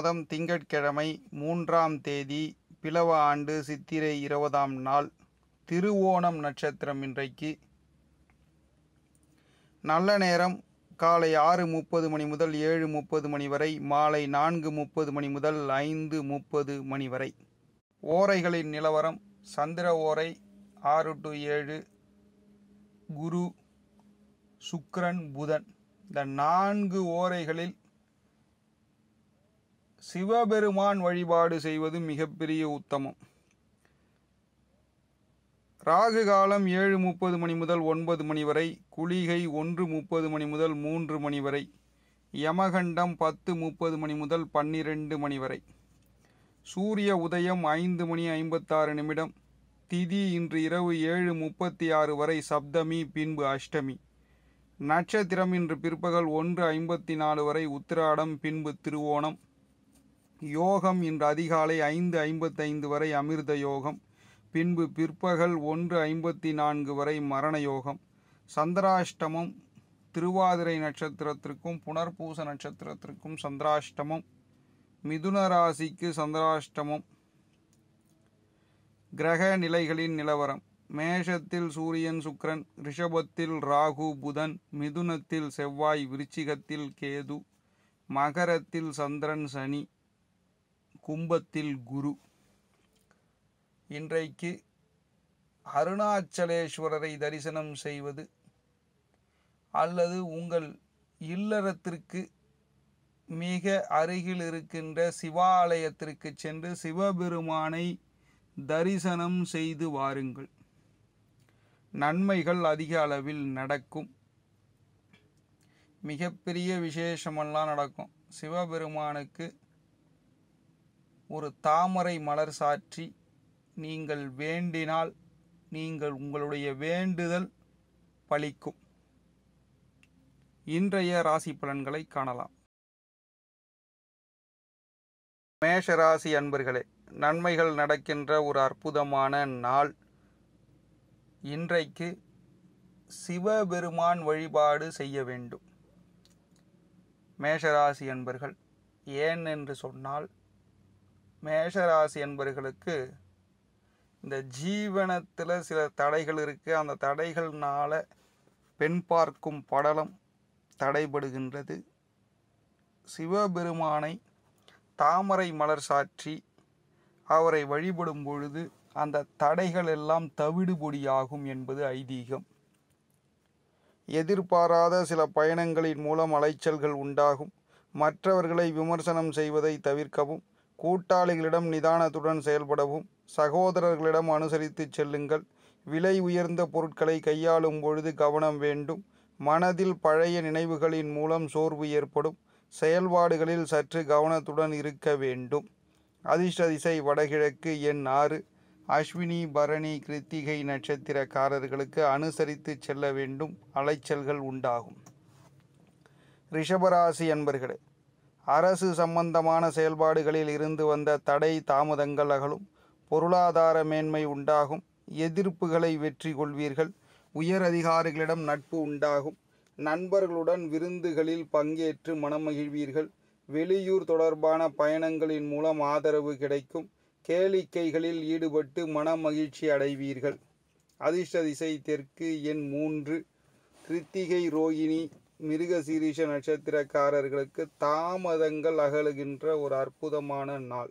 மாதம் திங்கட்கிழமை மூன்றாம் தேதி பிளவ ஆண்டு சித்திரை இருபதாம் நாள் திருவோணம் நட்சத்திரம் இன்றைக்கு நல்ல நேரம் காலை ஆறு முப்பது மணி முதல் ஏழு முப்பது மணி வரை மாலை நான்கு முப்பது மணி முதல் ஐந்து முப்பது மணி வரை ஓரைகளின் நிலவரம் சந்திர ஓரை ஆறு டு ஏழு குரு சுக்ரன் புதன் இந்த நான்கு ஓரைகளில் சிவபெருமான் வழிபாடு செய்வது மிகப்பெரிய உத்தமம் ராகு காலம் ஏழு முப்பது மணி முதல் ஒன்பது மணி வரை குளிகை ஒன்று முப்பது மணி முதல் மூன்று மணி வரை யமகண்டம் பத்து முப்பது மணி முதல் பன்னிரெண்டு மணி வரை சூரிய உதயம் ஐந்து மணி ஐம்பத்தாறு நிமிடம் திதி இன்று இரவு ஏழு முப்பத்தி ஆறு வரை சப்தமி பின்பு அஷ்டமி நட்சத்திரம் இன்று பிற்பகல் ஒன்று ஐம்பத்தி நாலு வரை உத்திராடம் பின்பு திருவோணம் யோகம் இன்று அதிகாலை ஐந்து ஐம்பத்தைந்து வரை அமிர்த யோகம் பின்பு பிற்பகல் ஒன்று ஐம்பத்தி நான்கு வரை மரண யோகம் சந்திராஷ்டமம் திருவாதிரை நட்சத்திரத்திற்கும் புனர்பூச நட்சத்திரத்திற்கும் சந்திராஷ்டமம் மிதுன ராசிக்கு சந்திராஷ்டமம் கிரக நிலைகளின் நிலவரம் மேஷத்தில் சூரியன் சுக்ரன் ரிஷபத்தில் ராகு புதன் மிதுனத்தில் செவ்வாய் விருச்சிகத்தில் கேது மகரத்தில் சந்திரன் சனி கும்பத்தில் குரு இன்றைக்கு அருணாச்சலேஸ்வரரை தரிசனம் செய்வது அல்லது உங்கள் இல்லறத்திற்கு மிக அருகில் இருக்கின்ற சிவாலயத்திற்கு சென்று சிவபெருமானை தரிசனம் செய்து வாருங்கள் நன்மைகள் அதிக அளவில் நடக்கும் மிகப்பெரிய விசேஷமெல்லாம் நடக்கும் சிவபெருமானுக்கு ஒரு தாமரை மலர் சாற்றி நீங்கள் வேண்டினால் நீங்கள் உங்களுடைய வேண்டுதல் பலிக்கும் இன்றைய ராசி பலன்களை காணலாம் மேஷராசி அன்பர்களே நன்மைகள் நடக்கின்ற ஒரு அற்புதமான நாள் இன்றைக்கு சிவபெருமான் வழிபாடு செய்ய வேண்டும் மேஷராசி அன்பர்கள் ஏன் என்று சொன்னால் மேஷராசி என்பவர்களுக்கு இந்த ஜீவனத்தில் சில தடைகள் இருக்குது அந்த தடைகள்னால் பெண் பார்க்கும் படலம் தடைபடுகின்றது சிவபெருமானை தாமரை மலர் சாற்றி அவரை வழிபடும் பொழுது அந்த தடைகள் எல்லாம் தவிடுபொடியாகும் என்பது ஐதீகம் எதிர்பாராத சில பயணங்களின் மூலம் அலைச்சல்கள் உண்டாகும் மற்றவர்களை விமர்சனம் செய்வதை தவிர்க்கவும் கூட்டாளிகளிடம் நிதானத்துடன் செயல்படவும் சகோதரர்களிடம் அனுசரித்து செல்லுங்கள் விலை உயர்ந்த பொருட்களை கையாளும் பொழுது கவனம் வேண்டும் மனதில் பழைய நினைவுகளின் மூலம் சோர்வு ஏற்படும் செயல்பாடுகளில் சற்று கவனத்துடன் இருக்க வேண்டும் அதிர்ஷ்ட திசை வடகிழக்கு எண் ஆறு அஸ்வினி பரணி கிருத்திகை நட்சத்திரக்காரர்களுக்கு அனுசரித்து செல்ல வேண்டும் அலைச்சல்கள் உண்டாகும் ரிஷபராசி அன்பர்களே அரசு சம்பந்தமான செயல்பாடுகளில் இருந்து வந்த தடை தாமதங்கள் அகலும் பொருளாதார மேன்மை உண்டாகும் எதிர்ப்புகளை வெற்றி கொள்வீர்கள் உயர் அதிகாரிகளிடம் நட்பு உண்டாகும் நண்பர்களுடன் விருந்துகளில் பங்கேற்று மனமகிழ்வீர்கள் வெளியூர் தொடர்பான பயணங்களின் மூலம் ஆதரவு கிடைக்கும் கேளிக்கைகளில் ஈடுபட்டு மனமகிழ்ச்சி அடைவீர்கள் அதிர்ஷ்ட திசை தெற்கு எண் மூன்று கிருத்திகை ரோகிணி மிருகசீரிஷ நட்சத்திரக்காரர்களுக்கு தாமதங்கள் அகழுகின்ற ஒரு அற்புதமான நாள்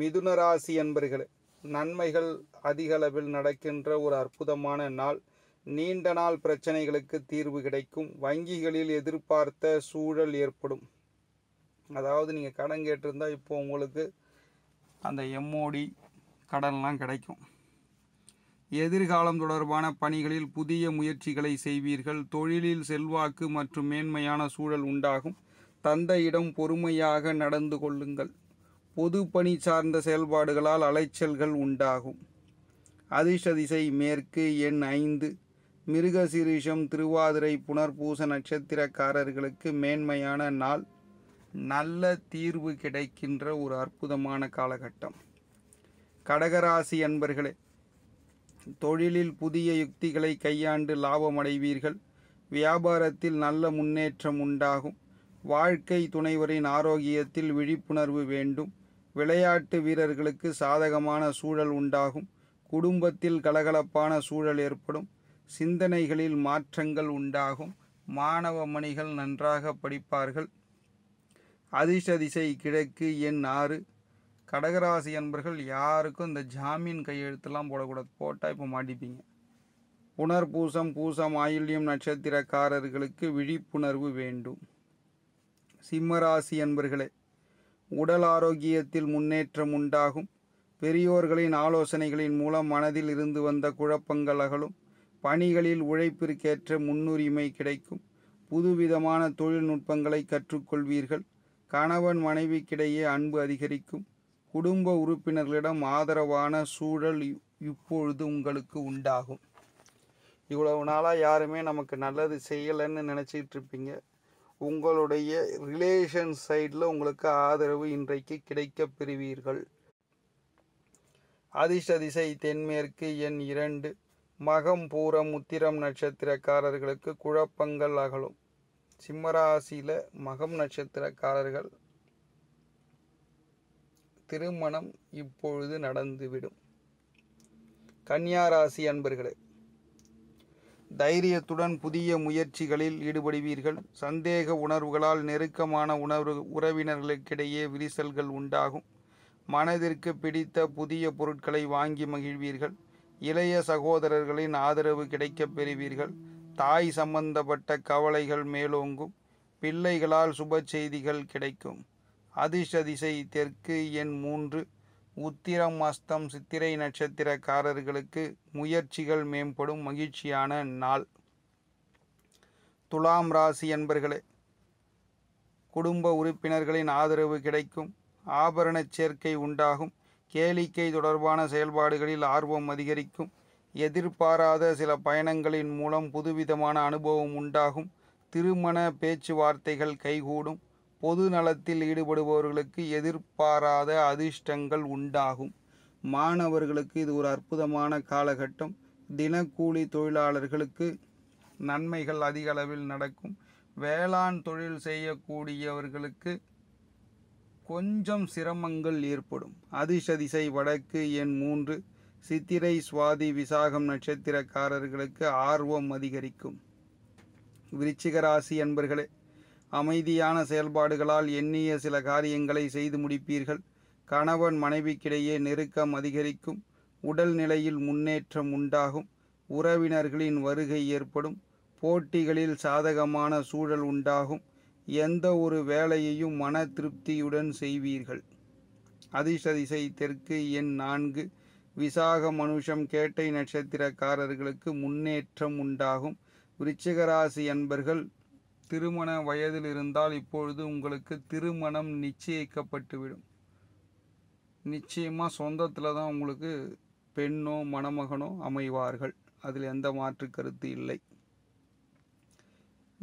மிதுன ராசி என்பர்களே நன்மைகள் அதிகளவில் நடக்கின்ற ஒரு அற்புதமான நாள் நீண்ட நாள் பிரச்சனைகளுக்கு தீர்வு கிடைக்கும் வங்கிகளில் எதிர்பார்த்த சூழல் ஏற்படும் அதாவது நீங்கள் கடன் கேட்டிருந்தால் இப்போ உங்களுக்கு அந்த எம்ஓடி கடன்லாம் கிடைக்கும் எதிர்காலம் தொடர்பான பணிகளில் புதிய முயற்சிகளை செய்வீர்கள் தொழிலில் செல்வாக்கு மற்றும் மேன்மையான சூழல் உண்டாகும் தந்தையிடம் பொறுமையாக நடந்து கொள்ளுங்கள் பொது பணி சார்ந்த செயல்பாடுகளால் அலைச்சல்கள் உண்டாகும் திசை மேற்கு எண் ஐந்து மிருகசிரிஷம் திருவாதிரை புனர்பூச நட்சத்திரக்காரர்களுக்கு மேன்மையான நாள் நல்ல தீர்வு கிடைக்கின்ற ஒரு அற்புதமான காலகட்டம் கடகராசி அன்பர்களே தொழிலில் புதிய யுக்திகளை கையாண்டு லாபமடைவீர்கள் வியாபாரத்தில் நல்ல முன்னேற்றம் உண்டாகும் வாழ்க்கை துணைவரின் ஆரோக்கியத்தில் விழிப்புணர்வு வேண்டும் விளையாட்டு வீரர்களுக்கு சாதகமான சூழல் உண்டாகும் குடும்பத்தில் கலகலப்பான சூழல் ஏற்படும் சிந்தனைகளில் மாற்றங்கள் உண்டாகும் மாணவ மணிகள் நன்றாக படிப்பார்கள் திசை கிழக்கு எண் ஆறு கடகராசி அன்பர்கள் யாருக்கும் இந்த ஜாமீன் கையெழுத்துலாம் போடக்கூடாது போட்டால் இப்போ மாட்டிப்பீங்க புனர்பூசம் பூசம் ஆயுள்யம் நட்சத்திரக்காரர்களுக்கு விழிப்புணர்வு வேண்டும் சிம்மராசி அன்பர்களே உடல் ஆரோக்கியத்தில் முன்னேற்றம் உண்டாகும் பெரியோர்களின் ஆலோசனைகளின் மூலம் மனதில் இருந்து வந்த குழப்பங்கள் அகலும் பணிகளில் உழைப்பிற்கேற்ற முன்னுரிமை கிடைக்கும் புதுவிதமான தொழில்நுட்பங்களை கற்றுக்கொள்வீர்கள் கணவன் மனைவிக்கிடையே அன்பு அதிகரிக்கும் குடும்ப உறுப்பினர்களிடம் ஆதரவான சூழல் இப்பொழுது உங்களுக்கு உண்டாகும் இவ்வளவு நாளாக யாருமே நமக்கு நல்லது செய்யலைன்னு நினச்சிக்கிட்டு இருப்பீங்க உங்களுடைய ரிலேஷன் சைடில் உங்களுக்கு ஆதரவு இன்றைக்கு கிடைக்க பெறுவீர்கள் அதிர்ஷ்ட திசை தென்மேற்கு எண் இரண்டு மகம் பூரம் உத்திரம் நட்சத்திரக்காரர்களுக்கு குழப்பங்கள் அகலும் சிம்மராசியில் மகம் நட்சத்திரக்காரர்கள் திருமணம் இப்பொழுது நடந்துவிடும் கன்னியாராசி அன்பர்களே தைரியத்துடன் புதிய முயற்சிகளில் ஈடுபடுவீர்கள் சந்தேக உணர்வுகளால் நெருக்கமான உணர்வு உறவினர்களுக்கிடையே விரிசல்கள் உண்டாகும் மனதிற்கு பிடித்த புதிய பொருட்களை வாங்கி மகிழ்வீர்கள் இளைய சகோதரர்களின் ஆதரவு கிடைக்கப் பெறுவீர்கள் தாய் சம்பந்தப்பட்ட கவலைகள் மேலோங்கும் பிள்ளைகளால் சுப செய்திகள் கிடைக்கும் அதிசதிசை தெற்கு எண் மூன்று உத்திரம் அஸ்தம் சித்திரை நட்சத்திரக்காரர்களுக்கு முயற்சிகள் மேம்படும் மகிழ்ச்சியான நாள் துலாம் ராசி என்பர்களே குடும்ப உறுப்பினர்களின் ஆதரவு கிடைக்கும் ஆபரண சேர்க்கை உண்டாகும் கேளிக்கை தொடர்பான செயல்பாடுகளில் ஆர்வம் அதிகரிக்கும் எதிர்பாராத சில பயணங்களின் மூலம் புதுவிதமான அனுபவம் உண்டாகும் திருமண பேச்சுவார்த்தைகள் கைகூடும் பொது நலத்தில் ஈடுபடுபவர்களுக்கு எதிர்பாராத அதிர்ஷ்டங்கள் உண்டாகும் மாணவர்களுக்கு இது ஒரு அற்புதமான காலகட்டம் தினக்கூலி தொழிலாளர்களுக்கு நன்மைகள் அதிக அளவில் நடக்கும் வேளாண் தொழில் செய்யக்கூடியவர்களுக்கு கொஞ்சம் சிரமங்கள் ஏற்படும் அதிசதிசை வடக்கு எண் மூன்று சித்திரை சுவாதி விசாகம் நட்சத்திரக்காரர்களுக்கு ஆர்வம் அதிகரிக்கும் விருச்சிகராசி என்பர்களே அமைதியான செயல்பாடுகளால் எண்ணிய சில காரியங்களை செய்து முடிப்பீர்கள் கணவன் மனைவிக்கிடையே நெருக்கம் அதிகரிக்கும் உடல் நிலையில் முன்னேற்றம் உண்டாகும் உறவினர்களின் வருகை ஏற்படும் போட்டிகளில் சாதகமான சூழல் உண்டாகும் எந்த ஒரு வேலையையும் மன திருப்தியுடன் செய்வீர்கள் அதிசதிசை தெற்கு எண் நான்கு விசாக மனுஷம் கேட்டை நட்சத்திரக்காரர்களுக்கு முன்னேற்றம் உண்டாகும் விருச்சிகராசி என்பர்கள் திருமண வயதில் இருந்தால் இப்பொழுது உங்களுக்கு திருமணம் நிச்சயிக்கப்பட்டுவிடும் நிச்சயமாக சொந்தத்தில் தான் உங்களுக்கு பெண்ணோ மணமகனோ அமைவார்கள் அதில் எந்த மாற்று கருத்து இல்லை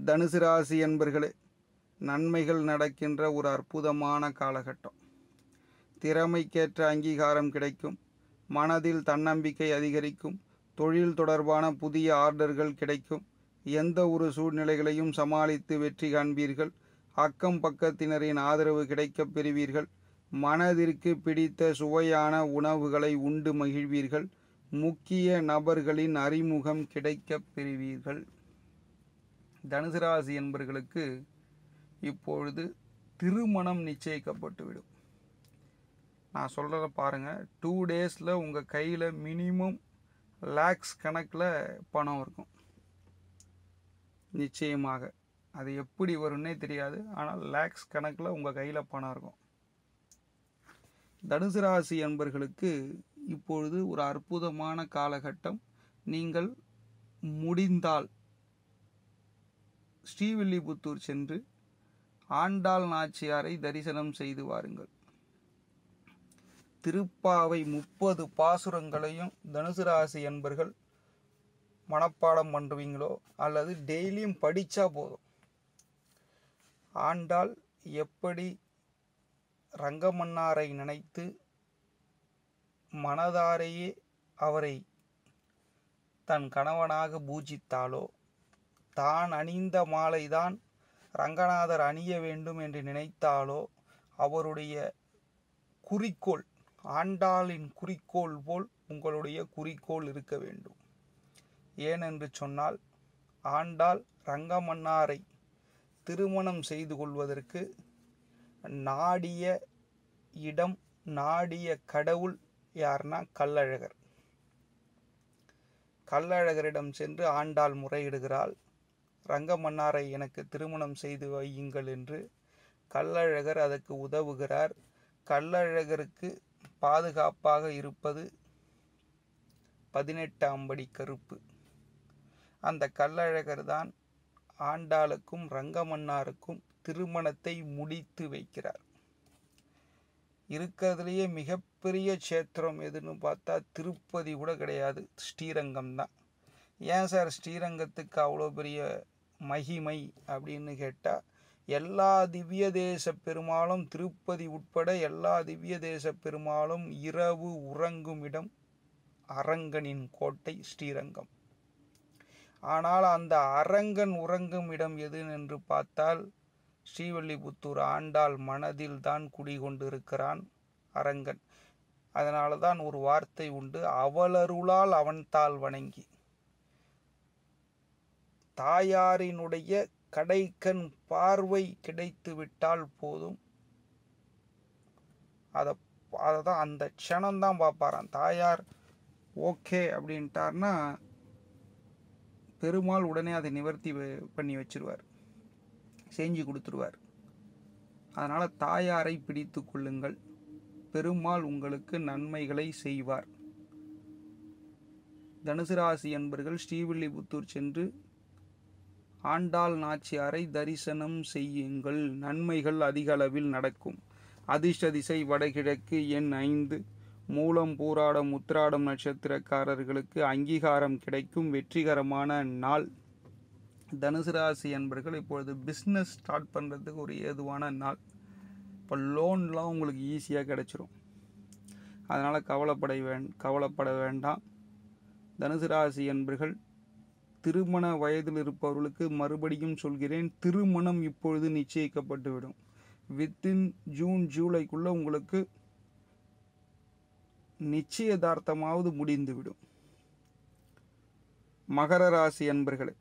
தனுசு ராசி என்பர்களே நன்மைகள் நடக்கின்ற ஒரு அற்புதமான காலகட்டம் திறமைக்கேற்ற அங்கீகாரம் கிடைக்கும் மனதில் தன்னம்பிக்கை அதிகரிக்கும் தொழில் தொடர்பான புதிய ஆர்டர்கள் கிடைக்கும் எந்த ஒரு சூழ்நிலைகளையும் சமாளித்து வெற்றி காண்பீர்கள் அக்கம் பக்கத்தினரின் ஆதரவு கிடைக்கப் பெறுவீர்கள் மனதிற்கு பிடித்த சுவையான உணவுகளை உண்டு மகிழ்வீர்கள் முக்கிய நபர்களின் அறிமுகம் கிடைக்கப் பெறுவீர்கள் தனுசு ராசி என்பர்களுக்கு இப்பொழுது திருமணம் நிச்சயிக்கப்பட்டுவிடும் நான் சொல்கிறத பாருங்கள் டூ டேஸில் உங்கள் கையில் மினிமம் லேக்ஸ் கணக்கில் பணம் இருக்கும் நிச்சயமாக அது எப்படி வரும்னே தெரியாது ஆனால் லேக்ஸ் கணக்கில் உங்கள் கையில் பணம் இருக்கும் தனுசு ராசி அன்பர்களுக்கு இப்பொழுது ஒரு அற்புதமான காலகட்டம் நீங்கள் முடிந்தால் ஸ்ரீவில்லிபுத்தூர் சென்று ஆண்டாள் நாச்சியாரை தரிசனம் செய்து வாருங்கள் திருப்பாவை முப்பது பாசுரங்களையும் தனுசு ராசி என்பர்கள் மனப்பாடம் பண்ணுவீங்களோ அல்லது டெய்லியும் படித்தா போதும் ஆண்டால் எப்படி ரங்கமன்னாரை நினைத்து மனதாரையே அவரை தன் கணவனாக பூஜித்தாலோ தான் அணிந்த மாலைதான் ரங்கநாதர் அணிய வேண்டும் என்று நினைத்தாலோ அவருடைய குறிக்கோள் ஆண்டாளின் குறிக்கோள் போல் உங்களுடைய குறிக்கோள் இருக்க வேண்டும் ஏனென்று சொன்னால் ஆண்டாள் ரங்கமன்னாரை திருமணம் செய்து கொள்வதற்கு நாடிய இடம் நாடிய கடவுள் யார்னா கல்லழகர் கல்லழகரிடம் சென்று ஆண்டாள் முறையிடுகிறாள் ரங்கமன்னாரை எனக்கு திருமணம் செய்து வையுங்கள் என்று கல்லழகர் அதற்கு உதவுகிறார் கல்லழகருக்கு பாதுகாப்பாக இருப்பது பதினெட்டாம் படி கருப்பு அந்த கள்ளழகர் தான் ஆண்டாளுக்கும் ரங்கமன்னாருக்கும் திருமணத்தை முடித்து வைக்கிறார் இருக்கிறதுலேயே மிகப்பெரிய க்ஷேத்திரம் எதுன்னு பார்த்தா திருப்பதி கூட கிடையாது ஸ்ரீரங்கம் தான் ஏன் சார் ஸ்ரீரங்கத்துக்கு அவ்வளோ பெரிய மகிமை அப்படின்னு கேட்டால் எல்லா திவ்ய தேச பெருமாளும் திருப்பதி உட்பட எல்லா திவ்ய தேச பெருமாளும் இரவு உறங்கும் இடம் அரங்கனின் கோட்டை ஸ்ரீரங்கம் ஆனால் அந்த அரங்கன் உறங்கும் இடம் எது என்று பார்த்தால் ஸ்ரீவல்லிபுத்தூர் ஆண்டாள் மனதில் தான் குடிகொண்டிருக்கிறான் அரங்கன் அதனால தான் ஒரு வார்த்தை உண்டு அவளருளால் அவன் தாள் வணங்கி தாயாரினுடைய கடைக்கண் பார்வை கிடைத்து விட்டால் போதும் அதை அதை தான் அந்த க்ஷணம்தான் பார்ப்பாரான் தாயார் ஓகே அப்படின்ட்டார்னா பெருமாள் உடனே அதை நிவர்த்தி பண்ணி வச்சிருவார் செஞ்சு கொடுத்துருவார் அதனால் தாயாரை பிடித்து கொள்ளுங்கள் பெருமாள் உங்களுக்கு நன்மைகளை செய்வார் தனுசு ராசி என்பர்கள் ஸ்ரீவில்லிபுத்தூர் சென்று ஆண்டாள் நாச்சியாரை தரிசனம் செய்யுங்கள் நன்மைகள் அதிக அளவில் நடக்கும் அதிர்ஷ்ட திசை வடகிழக்கு எண் ஐந்து மூலம் பூராடம் உத்திராடம் நட்சத்திரக்காரர்களுக்கு அங்கீகாரம் கிடைக்கும் வெற்றிகரமான நாள் தனுசு ராசி என்பர்கள் இப்பொழுது பிஸ்னஸ் ஸ்டார்ட் பண்ணுறதுக்கு ஒரு ஏதுவான நாள் இப்போ லோன்லாம் உங்களுக்கு ஈஸியாக கிடைச்சிரும் அதனால் கவலைப்பட வேண் கவலைப்பட வேண்டாம் தனுசு ராசி என்பர்கள் திருமண வயதில் இருப்பவர்களுக்கு மறுபடியும் சொல்கிறேன் திருமணம் இப்பொழுது நிச்சயிக்கப்பட்டுவிடும் வித்தின் ஜூன் ஜூலைக்குள்ளே உங்களுக்கு நிச்சயதார்த்தமாவது முடிந்துவிடும் மகர ராசி அன்பர்களே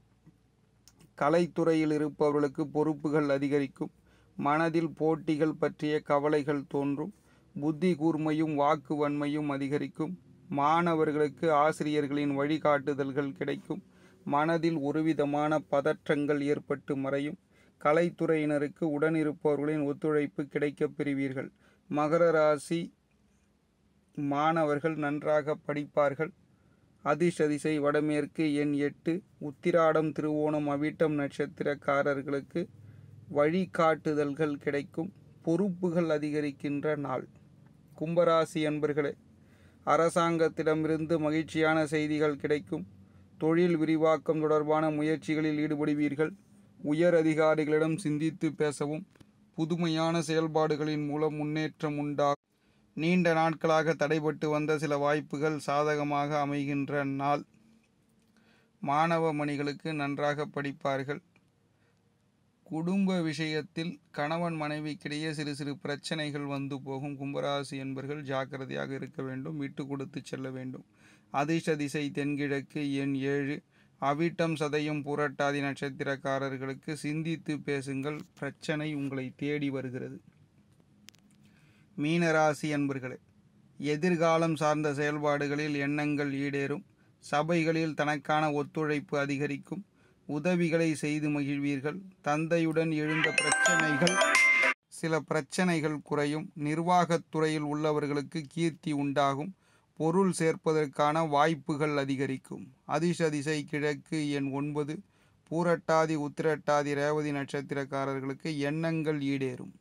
கலைத்துறையில் இருப்பவர்களுக்கு பொறுப்புகள் அதிகரிக்கும் மனதில் போட்டிகள் பற்றிய கவலைகள் தோன்றும் புத்தி கூர்மையும் வாக்கு வன்மையும் அதிகரிக்கும் மாணவர்களுக்கு ஆசிரியர்களின் வழிகாட்டுதல்கள் கிடைக்கும் மனதில் ஒருவிதமான பதற்றங்கள் ஏற்பட்டு மறையும் கலைத்துறையினருக்கு உடனிருப்பவர்களின் ஒத்துழைப்பு கிடைக்கப் பெறுவீர்கள் மகர ராசி மாணவர்கள் நன்றாக படிப்பார்கள் அதிசதிசை வடமேற்கு எண் எட்டு உத்திராடம் திருவோணம் அவிட்டம் நட்சத்திரக்காரர்களுக்கு வழிகாட்டுதல்கள் கிடைக்கும் பொறுப்புகள் அதிகரிக்கின்ற நாள் கும்பராசி அன்பர்களே அரசாங்கத்திடமிருந்து மகிழ்ச்சியான செய்திகள் கிடைக்கும் தொழில் விரிவாக்கம் தொடர்பான முயற்சிகளில் ஈடுபடுவீர்கள் உயர் அதிகாரிகளிடம் சிந்தித்து பேசவும் புதுமையான செயல்பாடுகளின் மூலம் முன்னேற்றம் உண்டாகும் நீண்ட நாட்களாக தடைபட்டு வந்த சில வாய்ப்புகள் சாதகமாக அமைகின்ற நாள் மாணவ மணிகளுக்கு நன்றாக படிப்பார்கள் குடும்ப விஷயத்தில் கணவன் மனைவிக்கிடையே சிறு சிறு பிரச்சனைகள் வந்து போகும் கும்பராசி என்பர்கள் ஜாக்கிரதையாக இருக்க வேண்டும் விட்டு கொடுத்து செல்ல வேண்டும் அதிர்ஷ்ட திசை தென்கிழக்கு எண் ஏழு அவிட்டம் சதையும் புரட்டாதி நட்சத்திரக்காரர்களுக்கு சிந்தித்து பேசுங்கள் பிரச்சனை உங்களை தேடி வருகிறது மீனராசி அன்பர்களே எதிர்காலம் சார்ந்த செயல்பாடுகளில் எண்ணங்கள் ஈடேறும் சபைகளில் தனக்கான ஒத்துழைப்பு அதிகரிக்கும் உதவிகளை செய்து மகிழ்வீர்கள் தந்தையுடன் எழுந்த பிரச்சனைகள் சில பிரச்சனைகள் குறையும் நிர்வாகத்துறையில் உள்ளவர்களுக்கு கீர்த்தி உண்டாகும் பொருள் சேர்ப்பதற்கான வாய்ப்புகள் அதிகரிக்கும் அதிசதிசை கிழக்கு எண் ஒன்பது பூரட்டாதி உத்திரட்டாதி ரேவதி நட்சத்திரக்காரர்களுக்கு எண்ணங்கள் ஈடேறும்